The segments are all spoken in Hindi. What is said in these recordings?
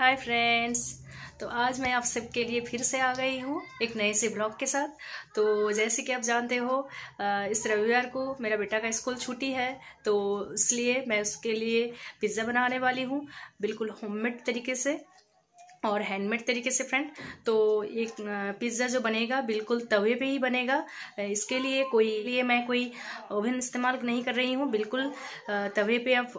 हाय फ्रेंड्स तो आज मैं आप सबके लिए फिर से आ गई हूँ एक नए से ब्लॉग के साथ तो जैसे कि आप जानते हो इस रविवार को मेरा बेटा का स्कूल छुट्टी है तो इसलिए मैं उसके लिए पिज़्ज़ा बनाने वाली हूँ बिल्कुल होममेड तरीके से और हैंडमेड तरीके से फ्रेंड तो एक पिज़्ज़ा जो बनेगा बिल्कुल तवे पे ही बनेगा इसके लिए कोई लिए मैं कोई ओवन इस्तेमाल नहीं कर रही हूँ बिल्कुल तवे पे आप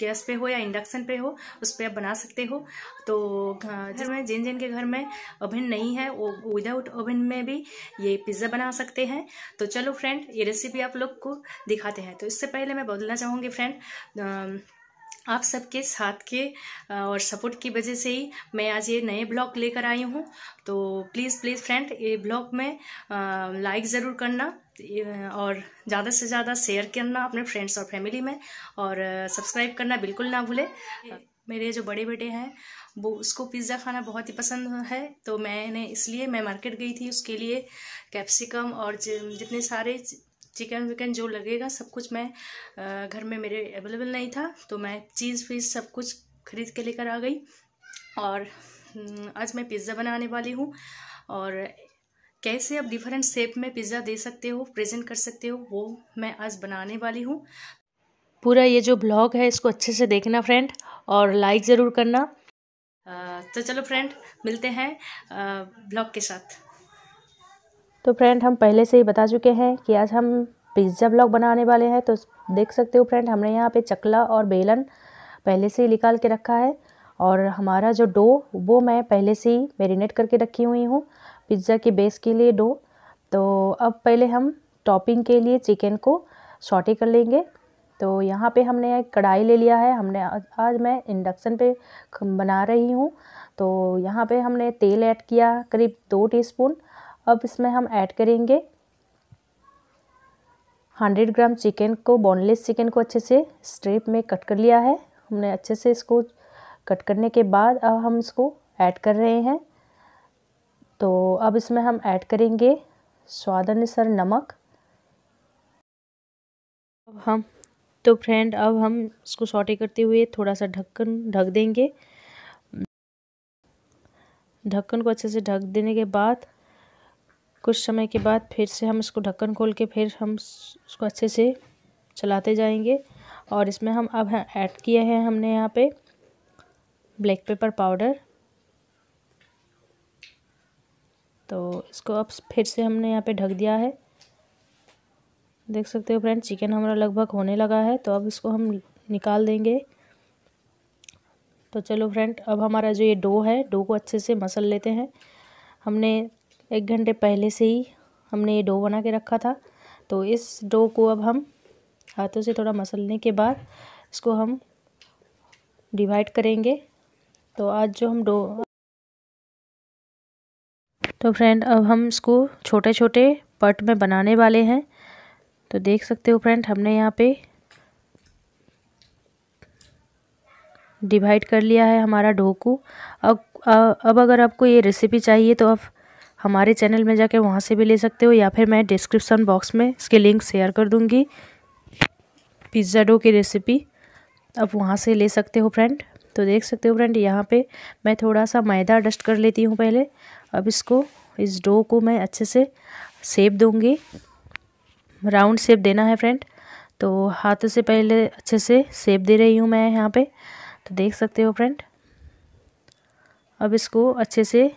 गैस पे हो या इंडक्शन पे हो उस पर आप बना सकते हो तो घर में जिन जिन के घर में ओवन नहीं है वो विदाउट ओवन में भी ये पिज़्ज़ा बना सकते हैं तो चलो फ्रेंड ये रेसिपी आप लोग को दिखाते हैं तो इससे पहले मैं बदलना चाहूँगी फ्रेंड आप सबके साथ के और सपोर्ट की वजह से ही मैं आज ये नए ब्लॉग लेकर आई हूँ तो प्लीज़ प्लीज़ फ्रेंड ये ब्लॉग में लाइक ज़रूर करना और ज़्यादा से ज़्यादा शेयर करना अपने फ्रेंड्स और फैमिली में और सब्सक्राइब करना बिल्कुल ना भूले मेरे जो बड़े बेटे हैं वो उसको पिज़्ज़ा खाना बहुत ही पसंद है तो मैंने इसलिए मैं मार्केट गई थी उसके लिए कैप्सिकम और जितने सारे चिकन विकन जो लगेगा सब कुछ मैं घर में मेरे अवेलेबल नहीं था तो मैं चीज़ फीस सब कुछ खरीद के लेकर आ गई और हम्म, आज मैं पिज़्ज़ा बनाने वाली हूँ और कैसे आप डिफरेंट शेप में पिज़्ज़ा दे सकते हो प्रेजेंट कर सकते हो वो मैं आज बनाने वाली हूँ पूरा ये जो ब्लॉग है इसको अच्छे से देखना फ्रेंड और लाइक ज़रूर करना तो चलो फ्रेंड मिलते हैं ब्लॉग के साथ तो फ्रेंड हम पहले से ही बता चुके हैं कि आज हम पिज्ज़ा ब्लॉग बनाने वाले हैं तो देख सकते हो फ्रेंड हमने यहाँ पे चकला और बेलन पहले से ही निकाल के रखा है और हमारा जो डो वो मैं पहले से ही मेरीनेट करके रखी हुई हूँ पिज़्ज़ा के बेस के लिए डो तो अब पहले हम टॉपिंग के लिए चिकन को शॉटी कर लेंगे तो यहाँ पे हमने एक कढ़ाई ले लिया है हमने आज मैं इंडक्शन पे बना रही हूँ तो यहाँ पे हमने तेल ऐड किया करीब दो टीस्पून अब इसमें हम ऐड करेंगे हंड्रेड ग्राम चिकन को बोनलेस चिकन को अच्छे से स्ट्रिप में कट कर लिया है हमने अच्छे से इसको कट करने के बाद अब हम इसको ऐड कर रहे हैं तो अब इसमें हम ऐड करेंगे स्वाद अनुसार नमक अब हम तो फ्रेंड अब हम इसको सॉटे करते हुए थोड़ा सा ढक्कन ढक देंगे ढक्कन को अच्छे से ढक देने के बाद कुछ समय के बाद फिर से हम इसको ढक्कन खोल के फिर हम उसको अच्छे से चलाते जाएंगे और इसमें हम अब ऐड किए हैं हमने यहाँ पे ब्लैक पेपर पाउडर तो इसको अब फिर से हमने यहाँ पे ढक दिया है देख सकते हो फ्रेंड चिकन हमारा लगभग होने लगा है तो अब इसको हम निकाल देंगे तो चलो फ्रेंड अब हमारा जो ये डो है डो को अच्छे से मसल लेते हैं हमने एक घंटे पहले से ही हमने ये डो बना के रखा था तो इस डो को अब हम हाथों से थोड़ा मसलने के बाद इसको हम डिवाइड करेंगे तो आज जो हम डो तो फ्रेंड अब हम इसको छोटे छोटे पट में बनाने वाले हैं तो देख सकते हो फ्रेंड हमने यहाँ पे डिवाइड कर लिया है हमारा डो को अब अब अगर आपको ये रेसिपी चाहिए तो आप हमारे चैनल में जाके वहाँ से भी ले सकते हो या फिर मैं डिस्क्रिप्सन बॉक्स में इसके लिंक शेयर कर दूँगी पिज़्ज़ा डो की रेसिपी अब वहाँ से ले सकते हो फ्रेंड तो देख सकते हो फ्रेंड यहाँ पे मैं थोड़ा सा मैदा डस्ट कर लेती हूँ पहले अब इसको इस डो को मैं अच्छे से सेप दूँगी राउंड सेप देना है फ्रेंड तो हाथ से पहले अच्छे से सेप दे रही हूँ मैं यहाँ पे तो देख सकते हो फ्रेंड अब इसको अच्छे से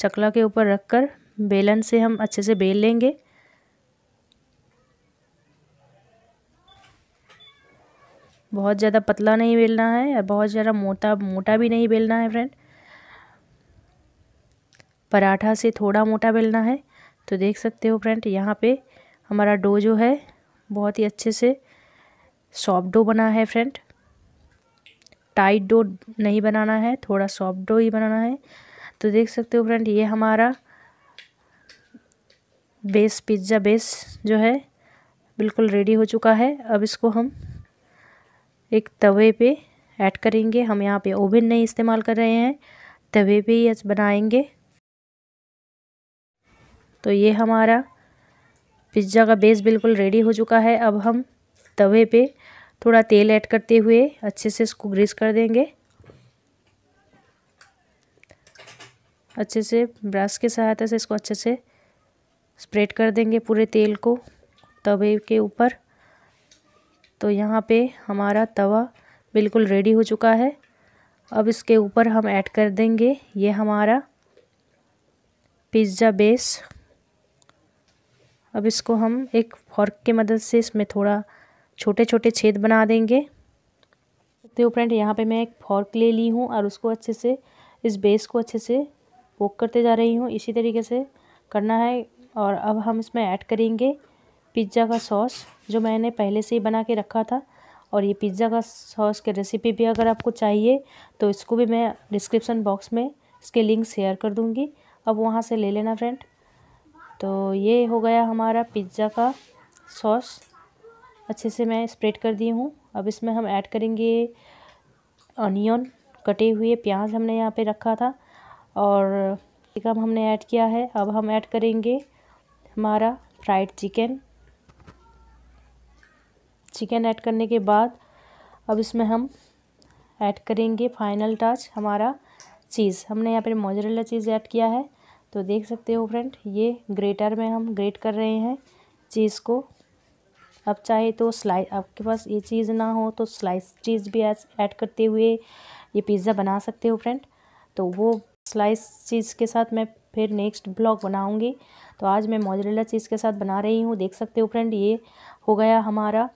चकला के ऊपर रखकर बेलन से हम अच्छे से बेल लेंगे बहुत ज़्यादा पतला नहीं बेलना है और बहुत ज़्यादा मोटा मोटा भी नहीं बेलना है फ्रेंड पराठा से थोड़ा मोटा बेलना है तो देख सकते हो फ्रेंड यहाँ पे हमारा डो जो है बहुत ही अच्छे से सॉफ्ट डो बना है फ्रेंड टाइट डो नहीं बनाना है थोड़ा सॉफ्ट डो ही बनाना है तो देख सकते हो फ्रेंड ये हमारा बेस पिज्ज़ा बेस जो है बिल्कुल रेडी हो चुका है अब इसको हम एक तवे पे ऐड करेंगे हम यहाँ पे ओवन नहीं इस्तेमाल कर रहे हैं तवे पे ही बनाएंगे तो ये हमारा पिज्ज़ा का बेस बिल्कुल रेडी हो चुका है अब हम तवे पे थोड़ा तेल ऐड करते हुए अच्छे से इसको ग्रीस कर देंगे अच्छे से ब्रश के सहायता से इसको अच्छे से स्प्रेड कर देंगे पूरे तेल को तवे के ऊपर तो यहाँ पे हमारा तवा बिल्कुल रेडी हो चुका है अब इसके ऊपर हम ऐड कर देंगे ये हमारा पिज़्ज़ा बेस अब इसको हम एक फॉर्क की मदद से इसमें थोड़ा छोटे छोटे छेद बना देंगे तो फ्रेंड यहाँ पे मैं एक फॉर्क ले ली हूँ और उसको अच्छे से इस बेस को अच्छे से पोक करते जा रही हूँ इसी तरीके से करना है और अब हम इसमें ऐड करेंगे पिज्ज़ा का सॉस जो मैंने पहले से ही बना के रखा था और ये पिज़्ज़ा का सॉस की रेसिपी भी अगर आपको चाहिए तो इसको भी मैं डिस्क्रिप्सन बॉक्स में इसके लिंक शेयर कर दूँगी अब वहाँ से ले लेना फ्रेंड तो ये हो गया हमारा पिज़्ज़ा का सॉस अच्छे से मैं स्प्रेड कर दी हूँ अब इसमें हम ऐड करेंगे ऑनियन कटे हुए प्याज हमने यहाँ पे रखा था और चिकन हमने ऐड किया है अब हम ऐड करेंगे हमारा फ्राइड चिकन चिकन ऐड करने के बाद अब इसमें हम ऐड करेंगे फाइनल टच हमारा चीज़ हमने यहाँ पर मोजरेला चीज़ ऐड किया है तो देख सकते हो फ्रेंड ये ग्रेटर में हम ग्रेट कर रहे हैं चीज़ को अब चाहे तो स्लाइस आपके पास ये चीज़ ना हो तो स्लाइस चीज़ भी ऐड करते हुए ये पिज़्ज़ा बना सकते हो फ्रेंड तो वो स्लाइस चीज़ के साथ मैं फिर नेक्स्ट ब्लॉग बनाऊँगी तो आज मैं मोजरेला चीज़ के साथ बना रही हूँ देख सकते हो फ्रेंड ये हो गया हमारा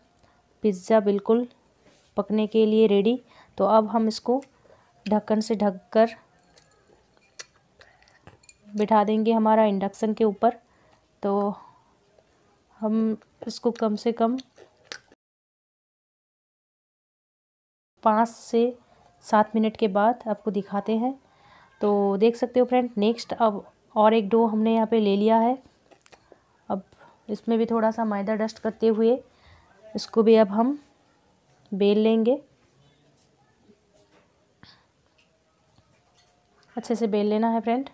पिज़्ज़ा बिल्कुल पकने के लिए रेडी तो अब हम इसको ढक्कन से ढक कर बिठा देंगे हमारा इंडक्शन के ऊपर तो हम इसको कम से कम पाँच से सात मिनट के बाद आपको दिखाते हैं तो देख सकते हो फ्रेंड नेक्स्ट अब और एक डो हमने यहाँ पे ले लिया है अब इसमें भी थोड़ा सा मैदा डस्ट करते हुए इसको भी अब हम बेल लेंगे अच्छे से बेल लेना है फ्रेंड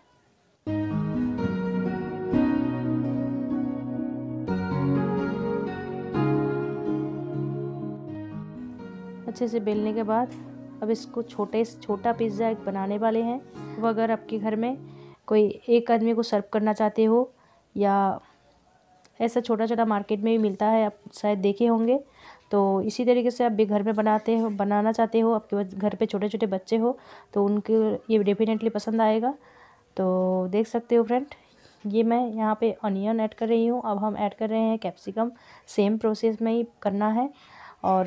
अच्छे से बेलने के बाद अब इसको छोटे छोटा पिज़्ज़ा एक बनाने वाले हैं अगर आपके घर में कोई एक आदमी को सर्व करना चाहते हो या ऐसा छोटा छोटा मार्केट में भी मिलता है आप शायद देखे होंगे तो इसी तरीके से आप भी घर में बनाते हो बनाना चाहते हो आपके घर पे छोटे छोटे बच्चे हो तो उनके ये डेफिनेटली पसंद आएगा तो देख सकते हो फ्रेंड ये मैं यहाँ पे ऑनियन ऐड कर रही हूँ अब हम ऐड कर रहे हैं कैप्सिकम सेम प्रोसेस में ही करना है और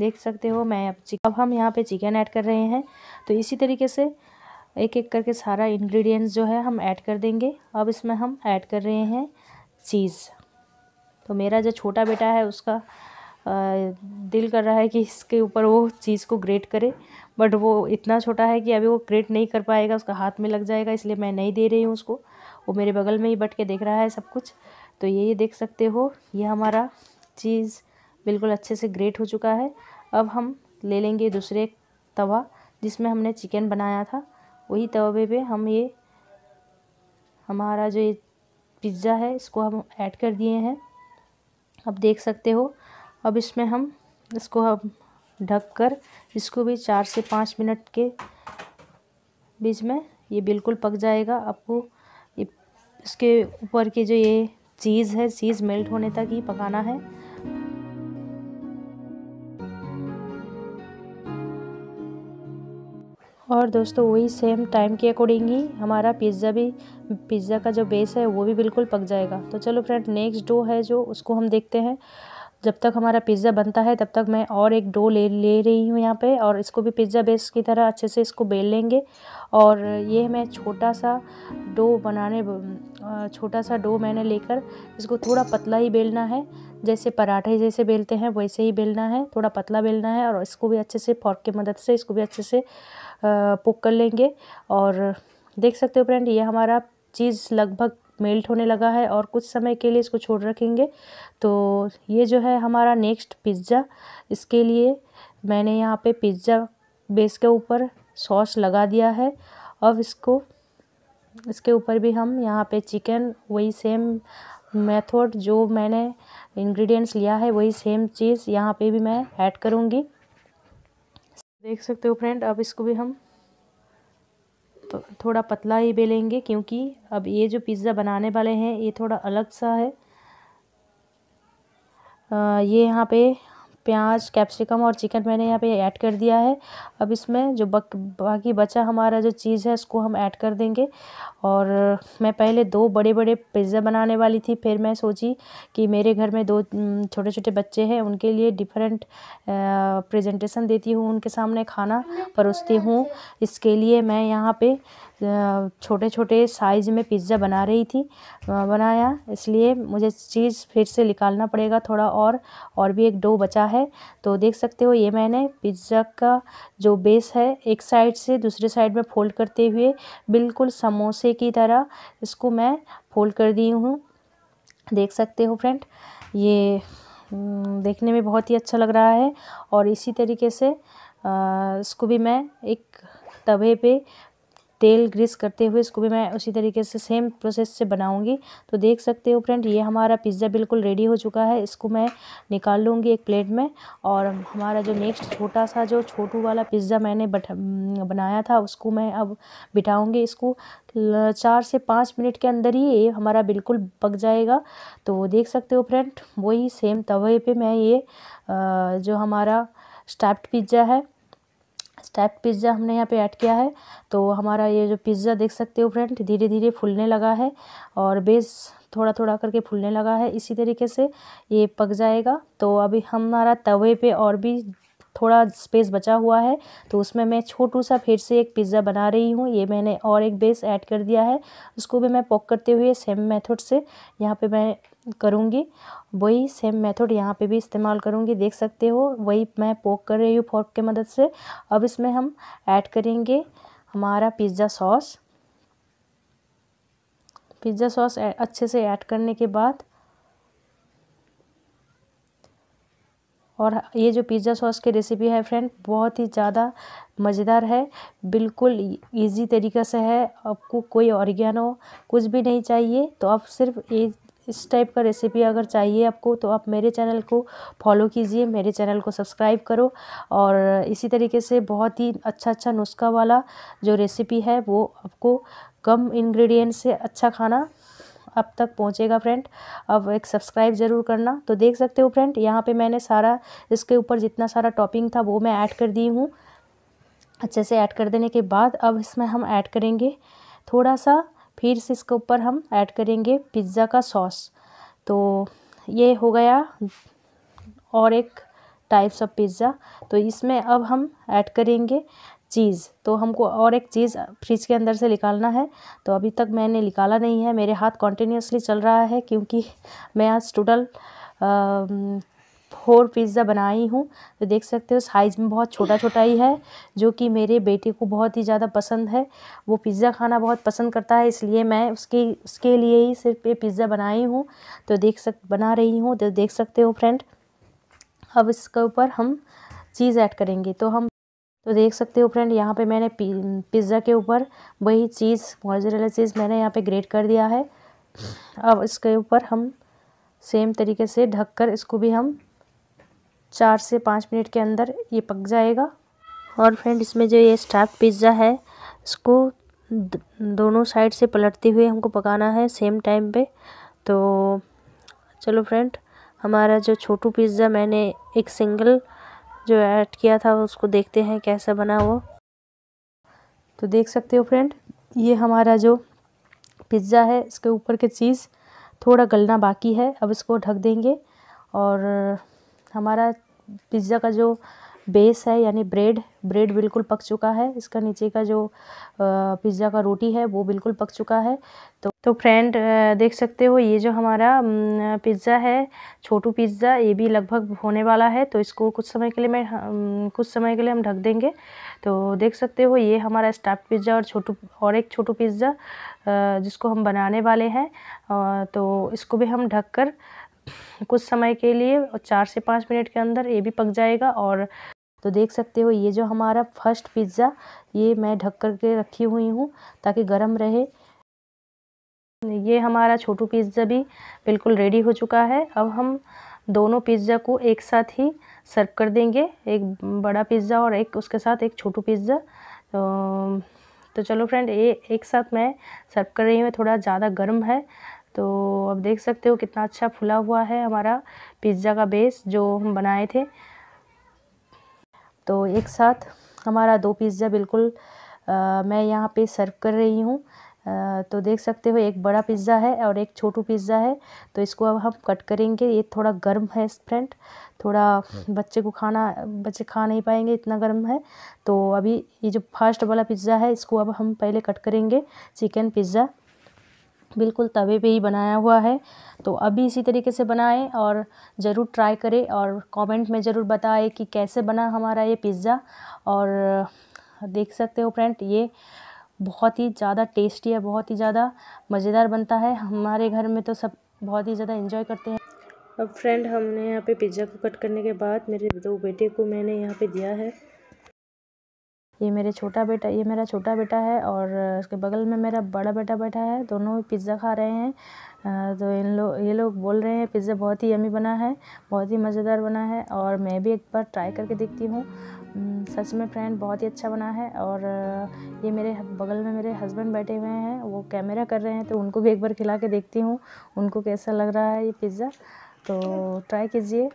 देख सकते हो मैं अब हम यहाँ पे चिकन ऐड कर रहे हैं तो इसी तरीके से एक एक करके सारा इंग्रेडिएंट्स जो है हम ऐड कर देंगे अब इसमें हम ऐड कर रहे हैं चीज़ तो मेरा जो छोटा बेटा है उसका दिल कर रहा है कि इसके ऊपर वो चीज़ को ग्रेट करे बट वो इतना छोटा है कि अभी वो ग्रेट नहीं कर पाएगा उसका हाथ में लग जाएगा इसलिए मैं नहीं दे रही हूँ उसको वो मेरे बगल में ही बट के देख रहा है सब कुछ तो ये देख सकते हो ये हमारा चीज़ बिल्कुल अच्छे से ग्रेट हो चुका है अब हम ले लेंगे दूसरे तवा जिसमें हमने चिकन बनाया था वही तवे पे हम ये हमारा जो ये पिज़्ज़ा है इसको हम ऐड कर दिए हैं अब देख सकते हो अब इसमें हम इसको हम ढक कर इसको भी चार से पाँच मिनट के बीच में ये बिल्कुल पक जाएगा आपको इसके ऊपर के जो ये चीज़ है चीज़ मेल्ट होने तक ही पकाना है और दोस्तों वही सेम टाइम के अकॉर्डिंग ही हमारा पिज़्ज़ा भी पिज़्ज़ा का जो बेस है वो भी बिल्कुल पक जाएगा तो चलो फ्रेंड नेक्स्ट डो है जो उसको हम देखते हैं जब तक हमारा पिज़्ज़ा बनता है तब तक मैं और एक डो ले ले रही हूँ यहाँ पे और इसको भी पिज़्ज़ा बेस की तरह अच्छे से इसको बेल लेंगे और ये मैं छोटा सा डो बनाने छोटा सा डो मैंने लेकर इसको थोड़ा पतला ही बेलना है जैसे पराठे जैसे बेलते हैं वैसे ही बेलना है थोड़ा पतला बेलना है और इसको भी अच्छे से फॉर्क की मदद से इसको भी अच्छे से पुक कर लेंगे और देख सकते हो फ्रेंड ये हमारा चीज़ लगभग मेल्ट होने लगा है और कुछ समय के लिए इसको छोड़ रखेंगे तो ये जो है हमारा नेक्स्ट पिज़्ज़ा इसके लिए मैंने यहाँ पे पिज़्ज़ा बेस के ऊपर सॉस लगा दिया है अब इसको इसके ऊपर भी हम यहाँ पे चिकन वही सेम मेथड जो मैंने इंग्रेडिएंट्स लिया है वही सेम चीज़ यहाँ पे भी मैं ऐड करूँगी देख सकते हो फ्रेंड अब इसको भी हम थोड़ा पतला ही बेलेंगे क्योंकि अब ये जो पिज़्ज़ा बनाने वाले हैं ये थोड़ा अलग सा है आ, ये यहाँ पे प्याज कैप्सिकम और चिकन मैंने यहाँ पे ऐड कर दिया है अब इसमें जो बक बाकी बचा हमारा जो चीज़ है उसको हम ऐड कर देंगे और मैं पहले दो बड़े बड़े पिज़्ज़ा बनाने वाली थी फिर मैं सोची कि मेरे घर में दो छोटे छोटे बच्चे हैं उनके लिए डिफरेंट प्रेजेंटेशन देती हूँ उनके सामने खाना परोसती हूँ इसके लिए मैं यहाँ पर छोटे छोटे साइज़ में पिज़्ज़ा बना रही थी बनाया इसलिए मुझे चीज़ फिर से निकालना पड़ेगा थोड़ा और और भी एक डो बचा है तो देख सकते हो ये मैंने पिज़्ज़ा का जो बेस है एक साइड से दूसरे साइड में फ़ोल्ड करते हुए बिल्कुल समोसे की तरह इसको मैं फ़ोल्ड कर दी हूँ देख सकते हो फ्रेंड ये हम्म, देखने में बहुत ही अच्छा लग रहा है और इसी तरीके से आ, इसको भी मैं एक तवे पे तेल ग्रीस करते हुए इसको भी मैं उसी तरीके से सेम प्रोसेस से बनाऊंगी तो देख सकते हो फ्रेंड ये हमारा पिज़्ज़ा बिल्कुल रेडी हो चुका है इसको मैं निकाल लूँगी एक प्लेट में और हमारा जो नेक्स्ट छोटा सा जो छोटू वाला पिज़्ज़ा मैंने हम्म, बनाया था उसको मैं अब बिठाऊँगी इसको चार से पाँच मिनट के अंदर ही ये हमारा बिल्कुल पक जाएगा तो देख सकते हो फ्रेंड वही सेम तवे पे मैं ये जो हमारा स्टैप्ड पिज़्ज़ा है स्टैप पिज़्ज़ा हमने यहाँ पे ऐड किया है तो हमारा ये जो पिज़्ज़ा देख सकते हो फ्रेंड धीरे धीरे फूलने लगा है और बेस थोड़ा थोड़ा करके फूलने लगा है इसी तरीके से ये पक जाएगा तो अभी हमारा तवे पे और भी थोड़ा स्पेस बचा हुआ है तो उसमें मैं छोटू सा फिर से एक पिज़्ज़ा बना रही हूँ ये मैंने और एक बेस ऐड कर दिया है उसको भी मैं पॉक करते हुए सेम मेथड से यहाँ पे मैं करूँगी वही सेम मेथड यहाँ पे भी इस्तेमाल करूँगी देख सकते हो वही मैं पोक कर रही हूँ फोर्क के मदद से अब इसमें हम ऐड करेंगे हमारा पिज़्ज़ा सॉस पिज़्ज़ा सॉस अच्छे से ऐड करने के बाद और ये जो पिज़्ज़ा सॉस की रेसिपी है फ्रेंड बहुत ही ज़्यादा मज़ेदार है बिल्कुल इजी e- तरीक़े से है आपको कोई ऑरिगेनो कुछ भी नहीं चाहिए तो आप सिर्फ ये इस टाइप का रेसिपी अगर चाहिए आपको तो आप मेरे चैनल को फॉलो कीजिए मेरे चैनल को सब्सक्राइब करो और इसी तरीके से बहुत ही अच्छा अच्छा नुस्खा वाला जो रेसिपी है वो आपको कम इंग्रेडिएंट से अच्छा खाना अब तक पहुंचेगा फ्रेंड अब एक सब्सक्राइब ज़रूर करना तो देख सकते हो फ्रेंड यहाँ पे मैंने सारा इसके ऊपर जितना सारा टॉपिंग था वो मैं ऐड कर दी हूँ अच्छे से ऐड कर देने के बाद अब इसमें हम ऐड करेंगे थोड़ा सा फिर से इसके ऊपर हम ऐड करेंगे पिज़्ज़ा का सॉस तो ये हो गया और एक टाइप्स ऑफ पिज़्ज़ा तो इसमें अब हम ऐड करेंगे चीज़ तो हमको और एक चीज़ फ्रिज के अंदर से निकालना है तो अभी तक मैंने निकाला नहीं है मेरे हाथ कॉन्टीन्यूसली चल रहा है क्योंकि मैं आज टोटल फोर पिज़्ज़ा बनाई हूँ तो देख सकते हो साइज़ में बहुत छोटा छोटा ही है जो कि मेरे बेटे को बहुत ही ज़्यादा पसंद है वो पिज़्ज़ा खाना बहुत पसंद करता है इसलिए मैं उसके उसके लिए ही सिर्फ ये पिज़्ज़ा बनाई हूँ तो देख सक बना रही हूँ तो देख सकते हो फ्रेंड अब इसके ऊपर हम चीज़ ऐड करेंगे तो हम तो देख सकते हो फ्रेंड यहाँ पे मैंने पिज़्ज़ा के ऊपर वही चीज़ मोजरेला चीज़ मैंने यहाँ पे ग्रेट कर दिया है अब इसके ऊपर हम सेम तरीके से ढककर इसको भी हम चार से पाँच मिनट के अंदर ये पक जाएगा और फ्रेंड इसमें जो ये स्टाफ पिज़्ज़ा है इसको दोनों साइड से पलटते हुए हमको पकाना है सेम टाइम पे तो चलो फ्रेंड हमारा जो छोटू पिज़्ज़ा मैंने एक सिंगल जो ऐड किया था उसको देखते हैं कैसा बना वो तो देख सकते हो फ्रेंड ये हमारा जो पिज़्ज़ा है इसके ऊपर के चीज़ थोड़ा गलना बाकी है अब इसको ढक देंगे और हमारा पिज़्ज़ा का जो बेस है यानी ब्रेड ब्रेड बिल्कुल पक चुका है इसका नीचे का जो पिज़्ज़ा का रोटी है वो बिल्कुल पक चुका है तो तो फ्रेंड देख सकते हो ये जो हमारा पिज़्ज़ा है छोटू पिज़्ज़ा ये भी लगभग होने वाला है तो इसको कुछ समय के लिए मैं हाँ, कुछ समय के लिए हम ढक देंगे तो देख सकते हो ये हमारा स्टाफ पिज़्ज़ा और छोटू और एक छोटू पिज़्ज़ा जिसको हम बनाने वाले हैं तो इसको भी हम ढक कर कुछ समय के लिए और चार से पाँच मिनट के अंदर ये भी पक जाएगा और तो देख सकते हो ये जो हमारा फर्स्ट पिज़्ज़ा ये मैं ढक कर के रखी हुई हूँ ताकि गर्म रहे ये हमारा छोटू पिज़्ज़ा भी बिल्कुल रेडी हो चुका है अब हम दोनों पिज़्ज़ा को एक साथ ही सर्व कर देंगे एक बड़ा पिज़्ज़ा और एक उसके साथ एक छोटू पिज़्ज़ा तो, तो चलो फ्रेंड ये एक साथ मैं सर्व कर रही हूँ थोड़ा ज़्यादा गर्म है तो अब देख सकते हो कितना अच्छा फुला हुआ है हमारा पिज़्ज़ा का बेस जो हम बनाए थे तो एक साथ हमारा दो पिज़्ज़ा बिल्कुल आ, मैं यहाँ पे सर्व कर रही हूँ तो देख सकते हो एक बड़ा पिज़्ज़ा है और एक छोटू पिज़्ज़ा है तो इसको अब हम कट करेंगे ये थोड़ा गर्म है फ्रेंड थोड़ा हम्म। बच्चे को खाना बच्चे खा नहीं पाएंगे इतना गर्म है तो अभी ये जो फास्ट वाला पिज़्ज़ा है इसको अब हम पहले कट करेंगे चिकन पिज़्ज़ा बिल्कुल तवे पे ही बनाया हुआ है तो अभी इसी तरीके से बनाएं और ज़रूर ट्राई करें और कमेंट में ज़रूर बताएं कि कैसे बना हमारा ये पिज़्ज़ा और देख सकते हो फ्रेंड ये बहुत ही ज़्यादा टेस्टी है बहुत ही ज़्यादा मज़ेदार बनता है हमारे घर में तो सब बहुत ही ज़्यादा इन्जॉय करते हैं अब फ्रेंड हमने यहाँ पे पिज़्ज़ा को कट करने के बाद मेरे दो बेटे को मैंने यहाँ पे दिया है ये मेरे छोटा बेटा ये मेरा छोटा बेटा है और उसके बगल में मेरा बड़ा बेटा बैठा है दोनों पिज़्ज़ा खा रहे हैं तो इन लोग ये लोग बोल रहे हैं पिज़्ज़ा बहुत ही यमी बना है बहुत ही मज़ेदार बना है और मैं भी एक बार ट्राई करके देखती हूँ सच में फ्रेंड बहुत ही अच्छा बना है और ये मेरे बगल में मेरे हस्बैंड बैठे हुए हैं वो कैमरा कर रहे हैं तो उनको भी एक बार खिला के देखती हूँ उनको कैसा लग रहा है ये पिज़्ज़ा तो ट्राई कीजिए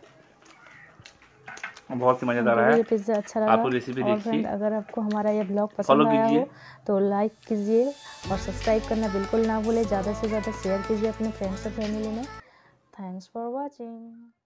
बहुत ही मज़ेदार है ये पिज़्ज़ा अच्छा लगा आपको रेसिपी देखिए अगर आपको हमारा ये ब्लॉग पसंद आया हो तो लाइक कीजिए और सब्सक्राइब करना बिल्कुल ना भूले ज़्यादा से ज़्यादा शेयर कीजिए अपने फ्रेंड्स और फैमिली में थैंक्स फॉर वॉचिंग